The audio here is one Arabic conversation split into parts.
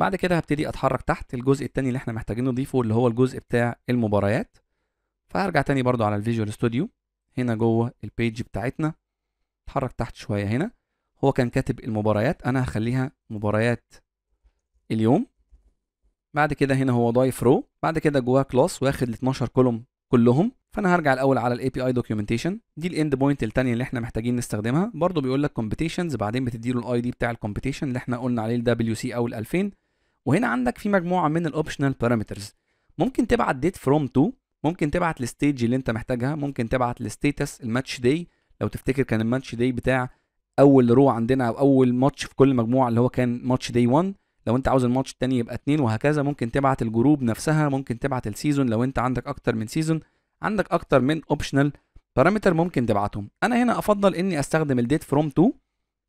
بعد كده هبتدي اتحرك تحت الجزء التاني اللي احنا محتاجين نضيفه اللي هو الجزء بتاع المباريات فهرجع تاني برضو على الفيجوال ستوديو هنا جوه البيج بتاعتنا اتحرك تحت شويه هنا هو كان كاتب المباريات انا هخليها مباريات اليوم بعد كده هنا هو ضايف رو بعد كده جواه كلاس واخد ال 12 كولوم كلهم فانا هرجع الاول على الاي بي اي دوكيومنتيشن دي الاند بوينت الثانيه اللي احنا محتاجين نستخدمها برضو بيقول لك كومبيتيشنز بعدين بتدي له الاي دي بتاع الكومبيتيشن اللي احنا قلنا عليه ال سي او ال 2000 وهنا عندك في مجموعه من الاوبشنال بارامترز ممكن تبعت ديت فروم تو ممكن تبعت الستيج اللي انت محتاجها ممكن تبعت الستيتس الماتش داي لو تفتكر كان الماتش داي بتاع اول رو عندنا او اول ماتش في كل مجموعه اللي هو كان ماتش داي 1 لو انت عاوز الماتش التاني يبقى اثنين وهكذا ممكن تبعت الجروب نفسها ممكن تبعت السيزون لو انت عندك اكتر من سيزون عندك اكتر من اوبشنال بارامتر ممكن تبعتهم انا هنا افضل اني استخدم الديت فروم تو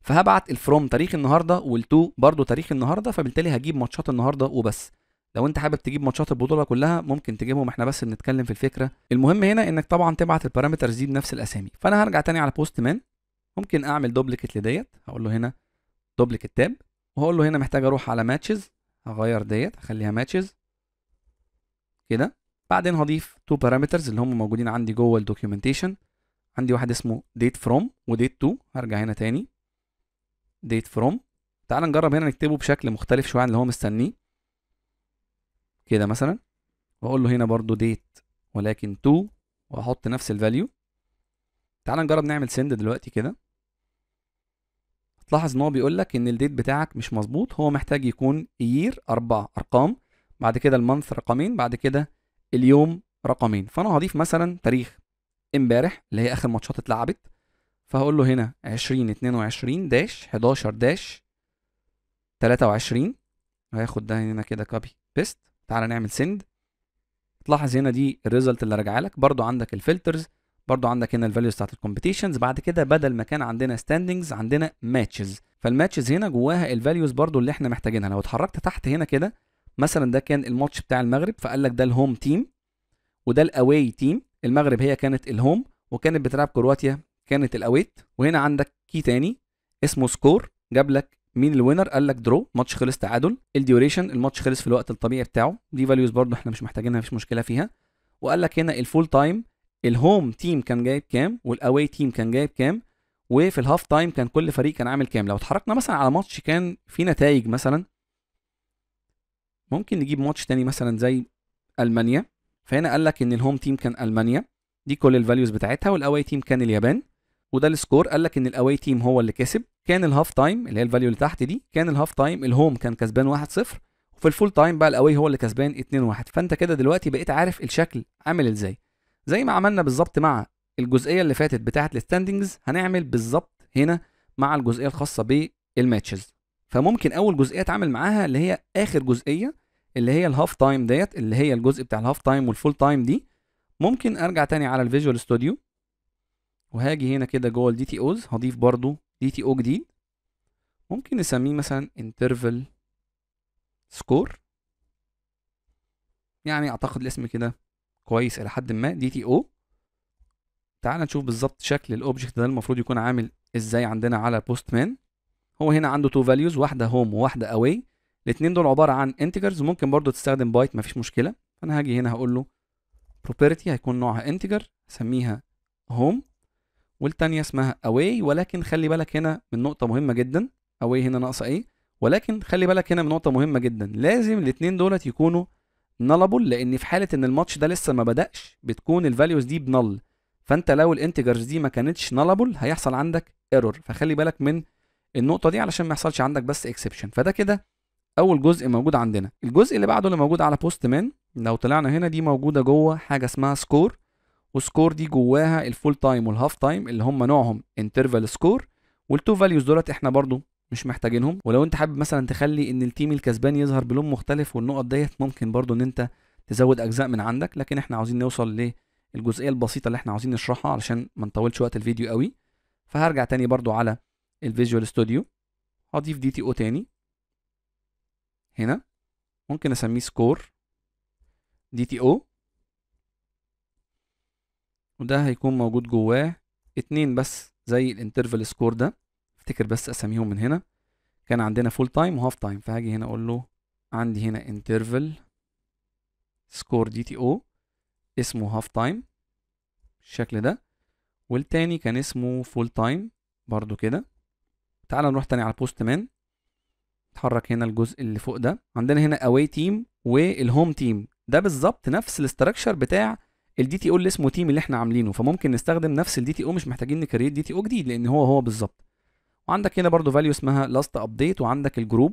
فهبعت الفروم تاريخ النهارده والتو برضو تاريخ النهارده فبالتالي هجيب ماتشات النهارده وبس لو انت حابب تجيب ماتشات البطوله كلها ممكن تجيبهم احنا بس بنتكلم في الفكره المهم هنا انك طبعا تبعت البارامترز دي بنفس الاسامي فانا هرجع تاني على بوست مان ممكن اعمل دوبليكت لديت هقول له هنا دوبليكت تاب وهقول له هنا محتاج اروح على ماتشز هغير ديت هخليها ماتشز كده بعدين هضيف تو بارامترز اللي هم موجودين عندي جوه الدوكيومنتيشن عندي واحد اسمه ديت فروم وديت تو هرجع هنا تاني date from تعال نجرب هنا نكتبه بشكل مختلف شويه عن اللي هو مستنيه كده مثلا واقول له هنا برضو date ولكن تو واحط نفس الفاليو تعال نجرب نعمل سند دلوقتي كده هتلاحظ ان هو بيقول لك ان الديت بتاعك مش مظبوط هو محتاج يكون year اربع ارقام بعد كده المنث رقمين بعد كده اليوم رقمين فانا هضيف مثلا تاريخ امبارح اللي هي اخر ماتشات اتلعبت فهقول له هنا 20 22 داش 11 داش 23 هياخد ده هنا كده كوبي بيست تعالى نعمل سند تلاحظ هنا دي الريزلت اللي راجعه لك برضو عندك الفلترز برضو عندك هنا الفاليوز بتاعت الكومبيتيشنز بعد كده بدل ما كان عندنا ستاندنجز عندنا ماتشز فالماتشز هنا جواها الفاليوز برضو اللي احنا محتاجينها لو اتحركت تحت هنا كده مثلا ده كان الماتش بتاع المغرب فقال لك ده الهوم تيم وده الاواي تيم المغرب هي كانت الهوم وكانت بتلعب كرواتيا كانت الاويت وهنا عندك كي تاني اسمه سكور جاب لك مين الوينر قال لك درو ماتش خلص تعادل الديوريشن الماتش خلص في الوقت الطبيعي بتاعه دي فاليوز برضه احنا مش محتاجينها مفيش مشكله فيها وقال لك هنا الفول تايم الهوم تيم كان جايب كام والاواي تيم كان جايب كام وفي الهاف تايم كان كل فريق كان عامل كام لو اتحركنا مثلا على ماتش كان في نتائج مثلا ممكن نجيب ماتش تاني مثلا زي المانيا فهنا قال لك ان الهوم تيم كان المانيا دي كل الفاليوز بتاعتها والاواي تيم كان اليابان وده السكور قال لك ان الاواي تيم هو اللي كسب كان الهاف تايم اللي هي الفاليو اللي تحت دي كان الهاف تايم الهوم كان كسبان 1-0 وفي الفول تايم بقى الاواي هو اللي كسبان 2-1 فانت كده دلوقتي بقيت عارف الشكل عامل ازاي زي ما عملنا بالظبط مع الجزئيه اللي فاتت بتاعه الستاندنجز هنعمل بالظبط هنا مع الجزئيه الخاصه بالماتشز فممكن اول جزئيه اتعامل معاها اللي هي اخر جزئيه اللي هي الهاف تايم ديت اللي هي الجزء بتاع الهاف تايم والفول تايم دي ممكن ارجع تاني على الفيجوال ستوديو وهاجي هنا كده جوه الدي تي اوز هضيف برضو دي تي او جديد ممكن نسميه مثلا interval score يعني اعتقد الاسم كده كويس الى حد ما دي تي او تعال نشوف بالظبط شكل الاوبجكت ده المفروض يكون عامل ازاي عندنا على بوست مان هو هنا عنده تو فاليوز واحده هوم وواحده اواي الاثنين دول عباره عن انتجرز ممكن برضو تستخدم بايت مفيش مشكله فانا هاجي هنا هقول له property هيكون نوعها انتجر اسميها هوم والتانية اسمها away ولكن خلي بالك هنا من نقطة مهمة جدا away هنا ناقصة ايه ولكن خلي بالك هنا من نقطة مهمة جدا لازم الاتنين دولت يكونوا نلبل لان في حالة ان الماتش ده لسه ما بدأش بتكون الفاليوز دي بنل فانت لو الانتجرز دي ما كانتش نلبل هيحصل عندك ايرور فخلي بالك من النقطة دي علشان ما يحصلش عندك بس اكسبشن فده كده اول جزء موجود عندنا الجزء اللي بعده اللي موجود على بوست مان لو طلعنا هنا دي موجودة جوه حاجة اسمها سكور والسكور دي جواها الفول تايم والهاف تايم اللي هم نوعهم انترفال سكور والتو فاليوز دولت احنا برضو مش محتاجينهم ولو انت حابب مثلا تخلي ان التيم الكسبان يظهر بلون مختلف والنقط ديت ممكن برضو ان انت تزود اجزاء من عندك لكن احنا عاوزين نوصل للجزئيه البسيطه اللي احنا عاوزين نشرحها علشان ما نطولش وقت الفيديو قوي فهرجع تاني برضو على الفيجوال ستوديو هضيف دي تي او تاني هنا ممكن اسميه سكور دي تي او وده هيكون موجود جواه اتنين بس زي الانترفال سكور ده افتكر بس اساميهم من هنا كان عندنا فول تايم وهاف تايم فهاجي هنا اقول له عندي هنا انترفال سكور دي تي او اسمه هاف تايم بالشكل ده والتاني كان اسمه فول تايم برضو كده تعال نروح تاني على بوست مان نتحرك هنا الجزء اللي فوق ده عندنا هنا اواي تيم والهوم تيم ده بالظبط نفس الاستراكشر بتاع الدي تي او اللي اسمه تيم اللي احنا عاملينه فممكن نستخدم نفس الدي تي او مش محتاجين نكريت دي تي او جديد لان هو هو بالظبط وعندك هنا برضو فاليو اسمها لاست ابديت وعندك الجروب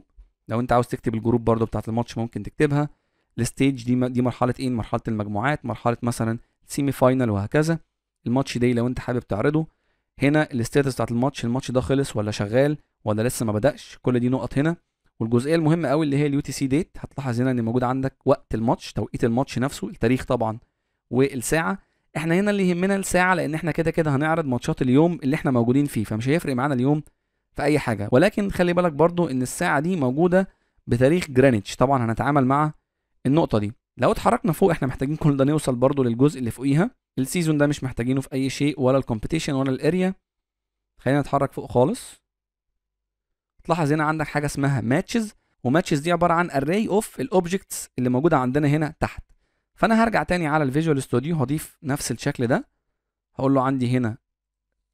لو انت عاوز تكتب الجروب برضو بتاعت الماتش ممكن تكتبها الستيج دي دي مرحله ايه مرحله المجموعات مرحله مثلا سيمي فاينل وهكذا الماتش دي لو انت حابب تعرضه هنا الستاتس بتاعت الماتش الماتش ده خلص ولا شغال ولا لسه ما بداش كل دي نقط هنا والجزئيه المهمه قوي اللي هي اليو تي سي ديت هتلاحظ هنا ان موجود عندك وقت الماتش توقيت الماتش نفسه التاريخ طبعا والساعه احنا هنا اللي يهمنا الساعه لان احنا كده كده هنعرض ماتشات اليوم اللي احنا موجودين فيه فمش هيفرق معانا اليوم في اي حاجه ولكن خلي بالك برضو ان الساعه دي موجوده بتاريخ جرانيتش طبعا هنتعامل مع النقطه دي لو اتحركنا فوق احنا محتاجين كل ده نوصل برضو للجزء اللي فوقيها السيزون ده مش محتاجينه في اي شيء ولا الكومبيتيشن ولا الاريا خلينا نتحرك فوق خالص تلاحظ هنا عندك حاجه اسمها ماتشز وماتشز دي عباره عن اري اوف الاوبجكتس اللي موجوده عندنا هنا تحت فانا هرجع تاني على الفيجوال ستوديو هضيف نفس الشكل ده هقول له عندي هنا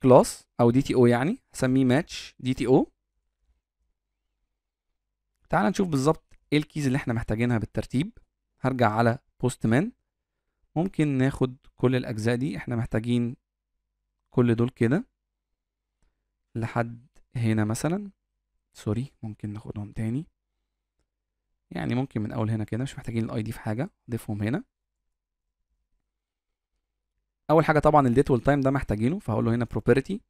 كلاس او دي تي او يعني هسميه ماتش دي تي او تعال نشوف بالظبط ايه الكيز اللي احنا محتاجينها بالترتيب هرجع على بوست مان ممكن ناخد كل الاجزاء دي احنا محتاجين كل دول كده لحد هنا مثلا سوري ممكن ناخدهم تاني يعني ممكن من اول هنا كده مش محتاجين الاي دي في حاجه ضيفهم هنا اول حاجه طبعا الديت والتايم ده محتاجينه فهقول له هنا بروبرتي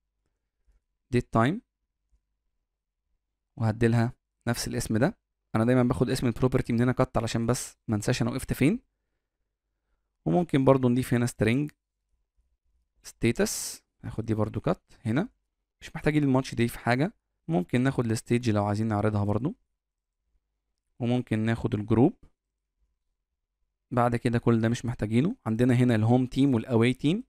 ديت تايم وهديلها نفس الاسم ده انا دايما باخد اسم البروبرتي من هنا كت علشان بس ما انساش انا وقفت فين وممكن برضو نضيف هنا سترينج ستاتس هاخد دي برضو كت هنا مش محتاجين الماتش دي في حاجه ممكن ناخد الستيج لو عايزين نعرضها برضو وممكن ناخد الجروب بعد كده كل ده مش محتاجينه عندنا هنا الهوم تيم والاواي تيم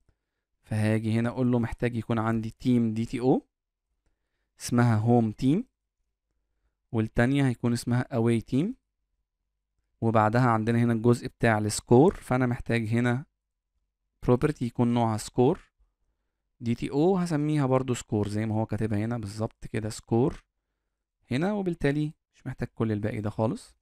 فهاجي هنا اقول له محتاج يكون عندي تيم دي تي او اسمها هوم تيم والتانية هيكون اسمها اواي تيم وبعدها عندنا هنا الجزء بتاع السكور فانا محتاج هنا بروبرتي يكون نوعها سكور دي تي او هسميها برضو سكور زي ما هو كاتبها هنا بالظبط كده سكور هنا وبالتالي مش محتاج كل الباقي ده خالص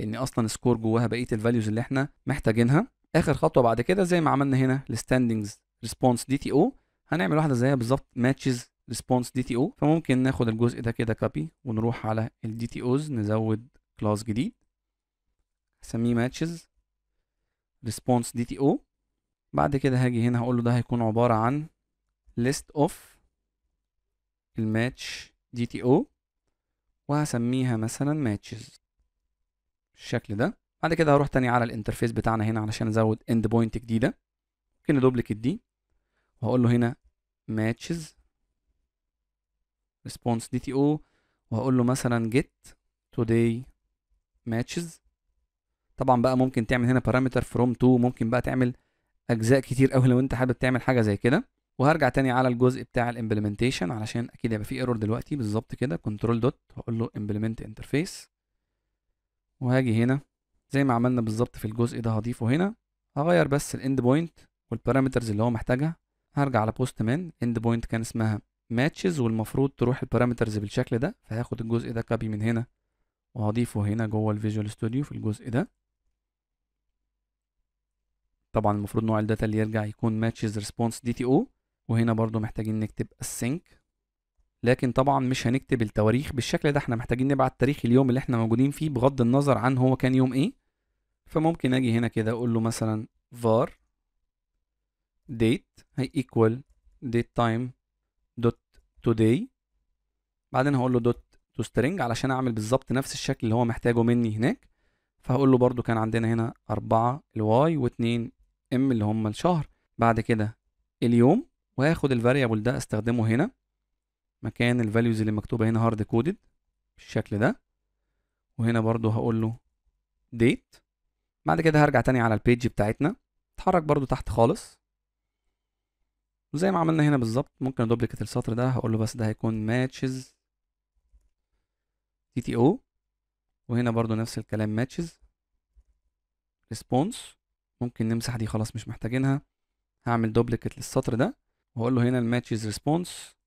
لان اصلا سكور جواها بقيه الفاليوز اللي احنا محتاجينها اخر خطوه بعد كده زي ما عملنا هنا الستاندنجز ريسبونس دي تي او هنعمل واحده زيها بالظبط ماتشز ريسبونس دي تي او فممكن ناخد الجزء ده كده كوبي ونروح على الدي تي اوز نزود كلاس جديد هسميه ماتشز ريسبونس دي تي او بعد كده هاجي هنا هقول له ده هيكون عباره عن list of الماتش دي تي او وهسميها مثلا matches بالشكل ده بعد كده هروح تاني على الانترفيس بتاعنا هنا علشان ازود اند بوينت جديده ممكن ادوبليكيت دي وهقول له هنا ماتشز ريسبونس دي تي او وهقول له مثلا جيت توداي ماتشز طبعا بقى ممكن تعمل هنا بارامتر فروم تو ممكن بقى تعمل اجزاء كتير قوي لو انت حابب تعمل حاجه زي كده وهرجع تاني على الجزء بتاع الامبلمنتيشن علشان اكيد هيبقى فيه ايرور دلوقتي بالظبط كده كنترول دوت واقول له امبلمنت انترفيس وهاجي هنا زي ما عملنا بالظبط في الجزء ده هضيفه هنا هغير بس الاند بوينت والبارامترز اللي هو محتاجها هرجع على بوست مان اند بوينت كان اسمها ماتشز والمفروض تروح البارامترز بالشكل ده فهاخد الجزء ده كابي من هنا وهضيفه هنا جوه الفيجوال ستوديو في الجزء ده طبعا المفروض نوع الداتا اللي يرجع يكون ماتشز ريسبونس دي تي او وهنا برضو محتاجين نكتب السينك لكن طبعا مش هنكتب التواريخ بالشكل ده احنا محتاجين نبعت تاريخ اليوم اللي احنا موجودين فيه بغض النظر عن هو كان يوم ايه فممكن اجي هنا كده اقول له مثلا var date هي equal date time dot today بعدين هقول له dot to string علشان اعمل بالظبط نفس الشكل اللي هو محتاجه مني هناك فهقول له برضو كان عندنا هنا أربعة الواي واتنين ام اللي هم الشهر بعد كده اليوم وهاخد الفاريبل ده استخدمه هنا مكان الفاليوز اللي مكتوبه هنا هارد كودد بالشكل ده وهنا برضو هقول له ديت بعد كده هرجع تاني على البيج بتاعتنا اتحرك برضو تحت خالص وزي ما عملنا هنا بالظبط ممكن ادوبليكت السطر ده هقول له بس ده هيكون ماتشز تي تي او وهنا برضو نفس الكلام ماتشز ريسبونس ممكن نمسح دي خلاص مش محتاجينها هعمل دوبليكت للسطر ده وهقول له هنا الماتشز ريسبونس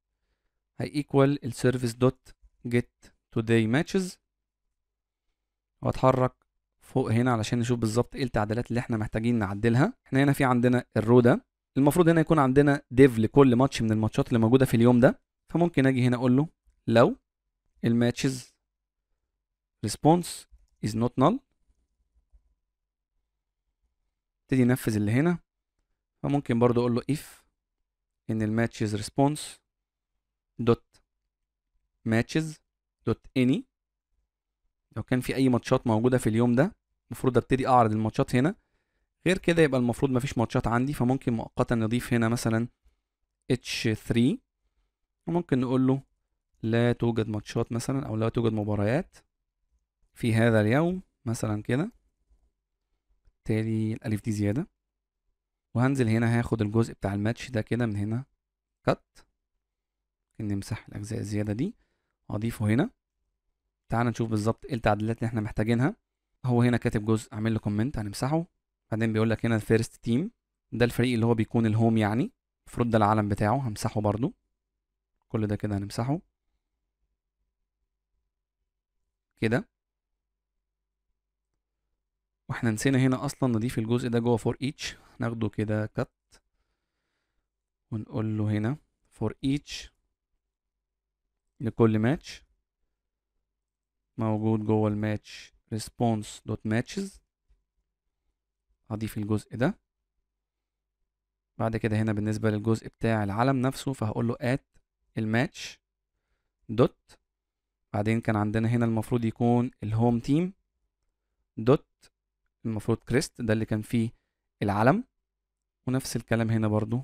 هيكوال السيرفيس دوت جيت today matches واتحرك فوق هنا علشان نشوف بالظبط ايه التعديلات اللي احنا محتاجين نعدلها احنا هنا في عندنا الرو ده المفروض هنا يكون عندنا ديف لكل ماتش من الماتشات اللي موجوده في اليوم ده فممكن اجي هنا اقول له لو الماتشز ريسبونس از نوت نال ابتدي ينفذ اللي هنا فممكن برضو اقول له if ان الماتشز ريسبونس دوت ماتشز دوت اني لو كان في اي ماتشات موجوده في اليوم ده المفروض ابتدي اعرض الماتشات هنا غير كده يبقى المفروض مفيش ماتشات عندي فممكن مؤقتا نضيف هنا مثلا اتش 3 وممكن نقول له لا توجد ماتشات مثلا او لا توجد مباريات في هذا اليوم مثلا كده بالتالي الالف دي زياده وهنزل هنا هاخد الجزء بتاع الماتش ده كده من هنا كت نمسح الأجزاء الزيادة دي وأضيفه هنا تعال نشوف بالظبط إيه التعديلات اللي إحنا محتاجينها هو هنا كاتب جزء عامل له كومنت هنمسحه بعدين بيقول لك هنا الفيرست تيم ده الفريق اللي هو بيكون الهوم يعني المفروض ده العلم بتاعه همسحه برضو كل ده كده هنمسحه كده واحنا نسينا هنا اصلا نضيف الجزء ده جوه فور ايتش ناخده كده كت ونقول له هنا فور ايتش لكل ماتش موجود جوه الماتش response.matches دوت هضيف الجزء ده بعد كده هنا بالنسبة للجزء بتاع العلم نفسه فهقول له at الماتش دوت بعدين كان عندنا هنا المفروض يكون الهوم تيم دوت المفروض كريست ده اللي كان فيه العلم ونفس الكلام هنا برضو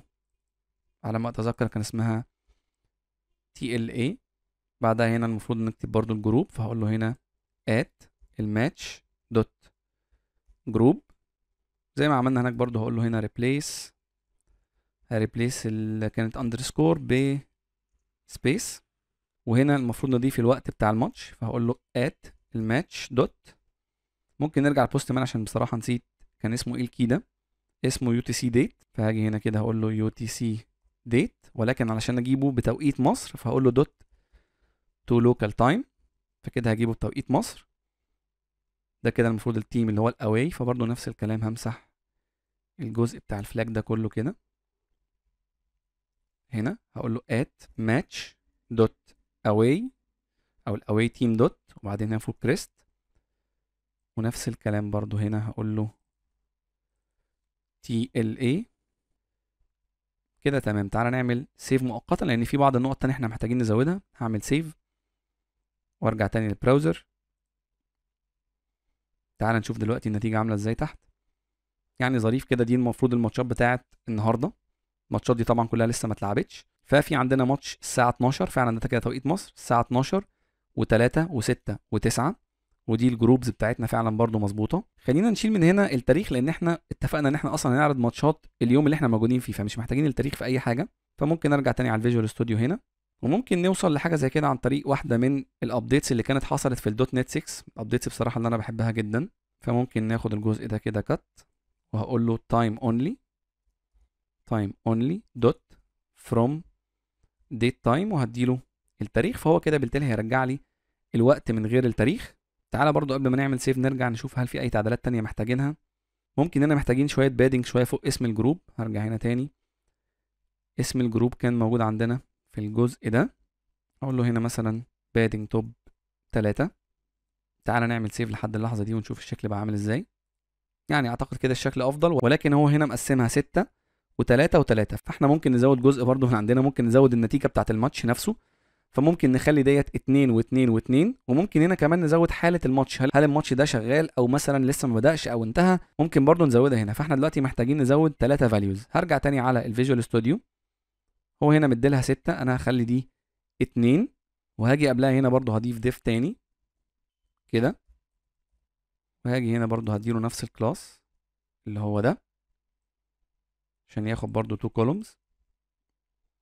على ما اتذكر كان اسمها تي ال اي بعدها هنا المفروض نكتب برضو الجروب فهقول له هنا at الماتش دوت جروب زي ما عملنا هناك برضو هقول له هنا replace هريبليس اللي كانت اندرسكور ب سبيس وهنا المفروض نضيف الوقت بتاع الماتش فهقول له at الماتش دوت ممكن نرجع البوست مان عشان بصراحه نسيت كان اسمه ايه الكي ده اسمه يو تي سي ديت فهاجي هنا كده هقول له يو تي سي ديت ولكن علشان اجيبه بتوقيت مصر فهقول له دوت تو لوكال تايم فكده هجيبه بتوقيت مصر ده كده المفروض التيم اللي هو الاواي فبرضه نفس الكلام همسح الجزء بتاع الفلاج ده كله كده هنا هقول له at match dot away او الاواي تيم دوت وبعدين هنا فوق كريست ونفس الكلام برضو هنا هقول له تي ال اي كده تمام تعالى نعمل سيف مؤقتا لان في بعض النقط تانية احنا محتاجين نزودها هعمل سيف وارجع تاني للبراوزر تعال نشوف دلوقتي النتيجة عاملة ازاي تحت يعني ظريف كده دي المفروض الماتشات بتاعت النهاردة الماتشات دي طبعا كلها لسه ما اتلعبتش ففي عندنا ماتش الساعة 12 فعلا ده كده توقيت مصر الساعة 12 و3 و6 و9 ودي الجروبز بتاعتنا فعلا برضو مظبوطه خلينا نشيل من هنا التاريخ لان احنا اتفقنا ان احنا اصلا هنعرض ماتشات اليوم اللي احنا موجودين فيه فمش محتاجين التاريخ في اي حاجه فممكن ارجع تاني على الفيجوال ستوديو هنا وممكن نوصل لحاجه زي كده عن طريق واحده من الابديتس اللي كانت حصلت في الدوت نت 6 الابديتس بصراحه اللي انا بحبها جدا فممكن ناخد الجزء ده كده كت وهقول له تايم اونلي تايم اونلي دوت فروم ديت تايم وهديله التاريخ فهو كده بالتالي هيرجع لي الوقت من غير التاريخ تعالى برضو قبل ما نعمل سيف نرجع نشوف هل في اي تعديلات تانية محتاجينها ممكن انا محتاجين شويه بادنج شويه فوق اسم الجروب هرجع هنا تاني اسم الجروب كان موجود عندنا في الجزء ده اقول له هنا مثلا بادنج توب 3 تعالى نعمل سيف لحد اللحظه دي ونشوف الشكل بقى عامل ازاي يعني اعتقد كده الشكل افضل ولكن هو هنا مقسمها 6 و3 و3 فاحنا ممكن نزود جزء برضه هنا عندنا ممكن نزود النتيجه بتاعه الماتش نفسه فممكن نخلي ديت 2 و2 و2 وممكن هنا كمان نزود حاله الماتش هل, هل الماتش ده شغال او مثلا لسه ما بداش او انتهى ممكن برضه نزودها هنا فاحنا دلوقتي محتاجين نزود 3 فاليوز هرجع تاني على الفيجوال ستوديو هو هنا مديلها 6 انا هخلي دي 2 وهاجي قبلها هنا برضو هضيف ديف تاني كده وهاجي هنا برضو هديله نفس الكلاس اللي هو ده عشان ياخد برضو تو كولومز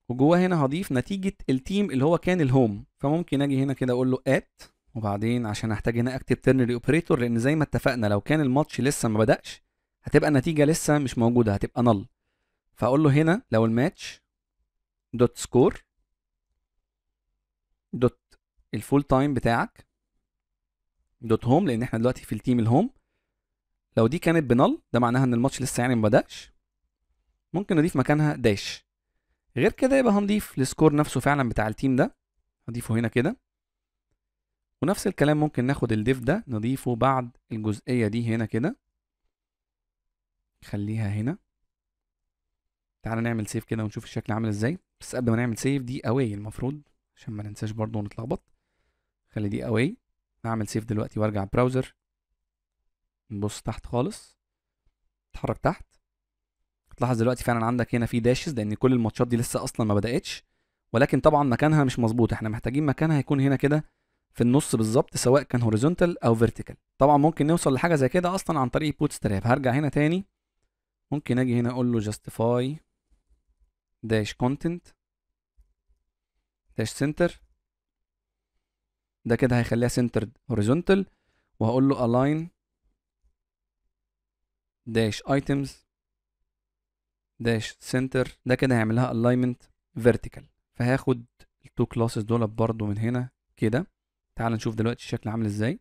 وجواه هنا هضيف نتيجة التيم اللي هو كان الهوم فممكن اجي هنا كده اقول له ات وبعدين عشان احتاج هنا اكتب ترنري اوبريتور لان زي ما اتفقنا لو كان الماتش لسه ما بدأش هتبقى النتيجة لسه مش موجودة هتبقى نل فاقول له هنا لو الماتش دوت سكور دوت الفول تايم بتاعك دوت هوم لان احنا دلوقتي في التيم الهوم لو دي كانت بنل ده معناها ان الماتش لسه يعني ما بداش ممكن نضيف مكانها داش غير كده يبقى هنضيف السكور نفسه فعلا بتاع التيم ده هضيفه هنا كده ونفس الكلام ممكن ناخد الديف ده نضيفه بعد الجزئية دي هنا كده نخليها هنا تعالى نعمل سيف كده ونشوف الشكل عامل ازاي بس قبل ما نعمل سيف دي اواي المفروض عشان ما ننساش برضه نتلخبط خلي دي اواي نعمل سيف دلوقتي وارجع براوزر نبص تحت خالص اتحرك تحت هتلاحظ دلوقتي فعلا عندك هنا في داشز لان كل الماتشات دي لسه اصلا ما بداتش ولكن طبعا مكانها مش مظبوط احنا محتاجين مكانها يكون هنا كده في النص بالظبط سواء كان هوريزونتال او فيرتيكال طبعا ممكن نوصل لحاجه زي كده اصلا عن طريق بوت ستراب هرجع هنا تاني ممكن اجي هنا اقول له جاستيفاي داش كونتنت داش سنتر ده كده هيخليها سنتر هوريزونتال وهقول له align داش items داش سنتر ده كده هيعمل لها alignment vertical فهاخد التو كلاسز دول برضو من هنا كده تعال نشوف دلوقتي الشكل عامل ازاي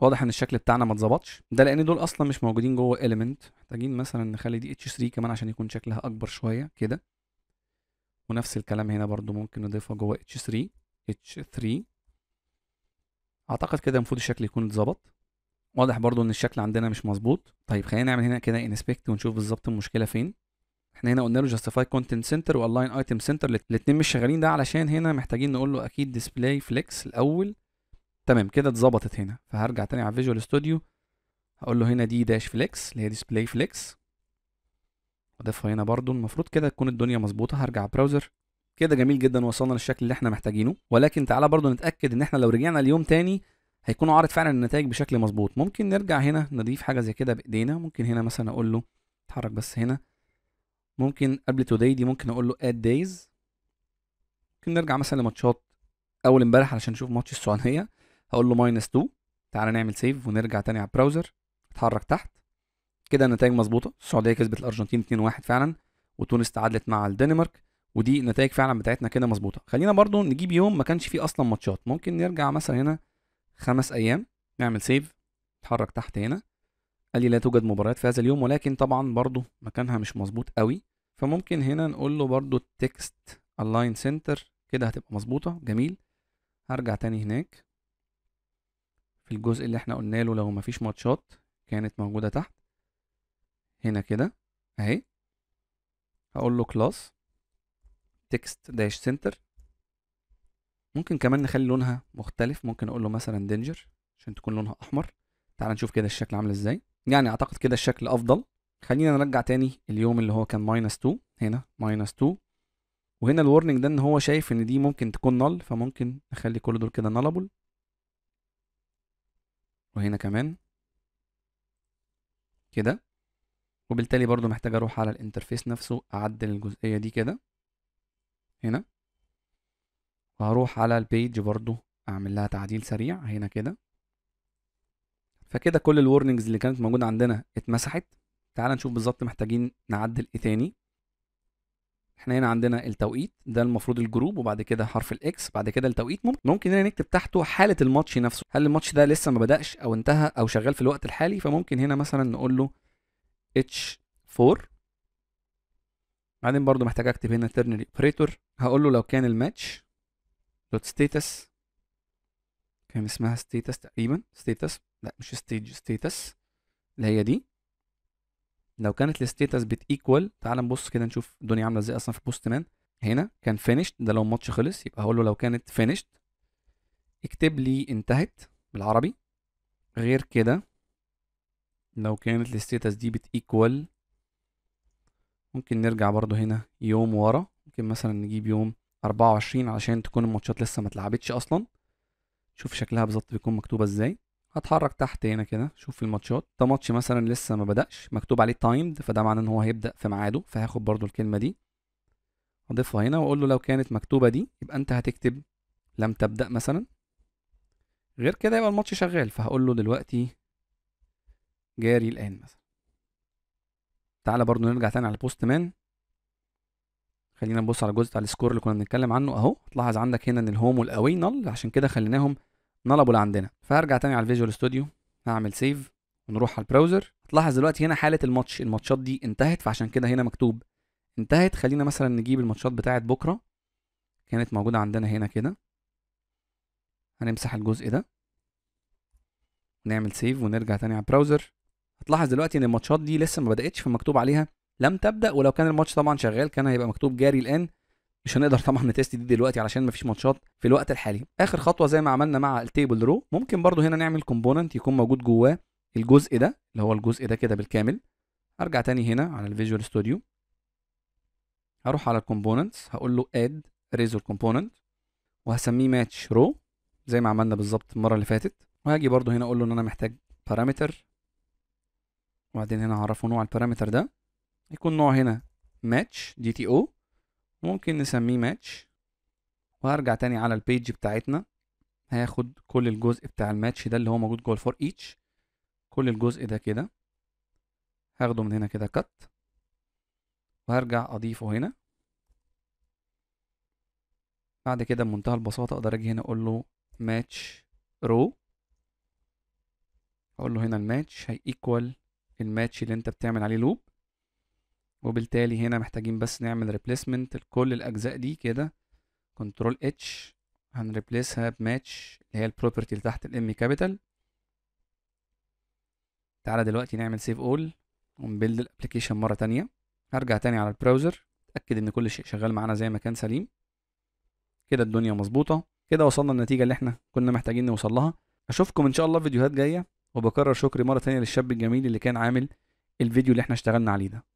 واضح ان الشكل بتاعنا ما اتظبطش ده لان دول اصلا مش موجودين جوه element محتاجين مثلا نخلي دي اتش 3 كمان عشان يكون شكلها اكبر شويه كده ونفس الكلام هنا برضو ممكن نضيفها جوه H3 H3 اعتقد كده المفروض الشكل يكون اتظبط واضح برضو ان الشكل عندنا مش مظبوط طيب خلينا نعمل هنا كده انسبكت ونشوف بالظبط المشكله فين احنا هنا قلنا له جاستيفاي كونتنت سنتر والاين ايتم سنتر الاثنين مش شغالين ده علشان هنا محتاجين نقول له اكيد ديسبلاي فليكس الاول تمام كده اتظبطت هنا فهرجع تاني على فيجوال ستوديو هقول له هنا دي داش فليكس اللي هي ديسبلاي فليكس اضيفها هنا برضو المفروض كده تكون الدنيا مظبوطه هرجع براوزر كده جميل جدا وصلنا للشكل اللي احنا محتاجينه ولكن تعالى برضو نتاكد ان احنا لو رجعنا ليوم تاني هيكون عارض فعلا النتائج بشكل مظبوط ممكن نرجع هنا نضيف حاجه زي كده بايدينا ممكن هنا مثلا اقول له اتحرك بس هنا ممكن قبل توداي دي ممكن اقول له اد دايز ممكن نرجع مثلا لماتشات اول امبارح علشان نشوف ماتش السعوديه هقول له ماينس 2 تعالى نعمل سيف ونرجع تاني على البراوزر اتحرك تحت كده النتائج مظبوطه السعوديه كسبت الارجنتين 2-1 فعلا وتونس تعادلت مع الدنمارك ودي النتائج فعلا بتاعتنا كده مظبوطه خلينا برضو نجيب يوم ما كانش فيه اصلا ماتشات ممكن نرجع مثلا هنا خمس ايام نعمل سيف نتحرك تحت هنا قال لي لا توجد مباريات في هذا اليوم ولكن طبعا برضو مكانها مش مظبوط قوي فممكن هنا نقول له برضو التكست الاين سنتر كده هتبقى مظبوطه جميل هرجع تاني هناك في الجزء اللي احنا قلنا له لو مفيش ماتشات كانت موجوده تحت هنا كده اهي هقول له كلاس تكست داش سنتر ممكن كمان نخلي لونها مختلف ممكن اقول له مثلا دينجر عشان تكون لونها احمر تعال نشوف كده الشكل عامل ازاي يعني اعتقد كده الشكل افضل خلينا نرجع تاني اليوم اللي هو كان ماينس 2 هنا ماينس 2 وهنا الورنينج ده ان هو شايف ان دي ممكن تكون نل فممكن نخلي كل دول كده نلبل وهنا كمان كده وبالتالي برضو محتاج اروح على الانترفيس نفسه اعدل الجزئية دي كده هنا وهروح على البيج برضو اعمل لها تعديل سريع هنا كده فكده كل الورنينجز اللي كانت موجودة عندنا اتمسحت تعال نشوف بالظبط محتاجين نعدل ايه تاني احنا هنا عندنا التوقيت ده المفروض الجروب وبعد كده حرف الاكس بعد كده التوقيت ممكن هنا نكتب تحته حاله الماتش نفسه هل الماتش ده لسه ما بداش او انتهى او شغال في الوقت الحالي فممكن هنا مثلا نقول له H4 بعدين برضو محتاج اكتب هنا ترنري اوبريتور هقول له لو كان الماتش دوت ستيتس كان اسمها status تقريبا status لا مش stage status اللي هي دي لو كانت الستيتس بتيكوال تعال نبص كده نشوف الدنيا عامله ازاي اصلا في بوست مان هنا كان فينيشت ده لو الماتش خلص يبقى هقول له لو كانت فينيشت اكتب لي انتهت بالعربي غير كده لو كانت الستيتس دي بتيكوال ممكن نرجع برضو هنا يوم ورا ممكن مثلا نجيب يوم 24 علشان تكون الماتشات لسه ما اتلعبتش أصلا شوف شكلها بالظبط بيكون مكتوبة ازاي هتحرك تحت هنا كده شوف الماتشات ده ماتش مثلا لسه ما بدأش مكتوب عليه تايمد فده معناه ان هو هيبدأ في ميعاده فهاخد برضو الكلمة دي اضيفها هنا واقول له لو كانت مكتوبة دي يبقى انت هتكتب لم تبدأ مثلا غير كده يبقى الماتش شغال فهقول له دلوقتي جاري الآن مثلا تعالى برضو نرجع تاني على بوست مان خلينا نبص على الجزء بتاع السكور اللي كنا بنتكلم عنه اهو تلاحظ عندك هنا ان الهوم والاوي نل عشان كده خليناهم نلبل عندنا فهرجع تاني على الفيجوال ستوديو هعمل سيف ونروح على البراوزر تلاحظ دلوقتي هنا حاله الماتش الماتشات دي انتهت فعشان كده هنا مكتوب انتهت خلينا مثلا نجيب الماتشات بتاعه بكره كانت موجوده عندنا هنا كده هنمسح الجزء ده نعمل سيف ونرجع تاني على البراوزر تلاحظ دلوقتي ان الماتشات دي لسه ما بداتش فمكتوب عليها لم تبدا ولو كان الماتش طبعا شغال كان هيبقى مكتوب جاري الان مش هنقدر طبعا نتست دي دلوقتي علشان مفيش ماتشات في الوقت الحالي اخر خطوه زي ما عملنا مع التيبل رو ممكن برضو هنا نعمل كومبوننت يكون موجود جواه الجزء ده اللي هو الجزء ده كده بالكامل ارجع تاني هنا على الفيجوال ستوديو هروح على الكومبوننتس هقول له اد ريزور كومبوننت وهسميه ماتش رو زي ما عملنا بالظبط المره اللي فاتت وهاجي برضو هنا اقول له ان انا محتاج بارامتر وبعدين هنا هعرفه نوع البارامتر ده يكون نوع هنا match دي تي او ممكن نسميه match وهرجع تاني على البيج بتاعتنا هاخد كل الجزء بتاع الماتش ده اللي هو موجود جوه الفور ايتش كل الجزء ده كده هاخده من هنا كده كت وهرجع اضيفه هنا بعد كده بمنتهى البساطة اقدر اجي هنا اقول له match row اقول له هنا الماتش هي equal الماتش اللي انت بتعمل عليه لوب وبالتالي هنا محتاجين بس نعمل ريبليسمنت لكل الاجزاء دي كده كنترول اتش هنريبليسها بماتش اللي هي البروبرتي اللي تحت الام كابيتال تعالى دلوقتي نعمل سيف اول ونبيلد الابلكيشن مره تانية هرجع تاني على البراوزر اتاكد ان كل شيء شغال معانا زي ما كان سليم كده الدنيا مظبوطه كده وصلنا للنتيجه اللي احنا كنا محتاجين نوصل لها اشوفكم ان شاء الله في فيديوهات جايه وبكرر شكري مره ثانيه للشاب الجميل اللي كان عامل الفيديو اللي احنا اشتغلنا عليه ده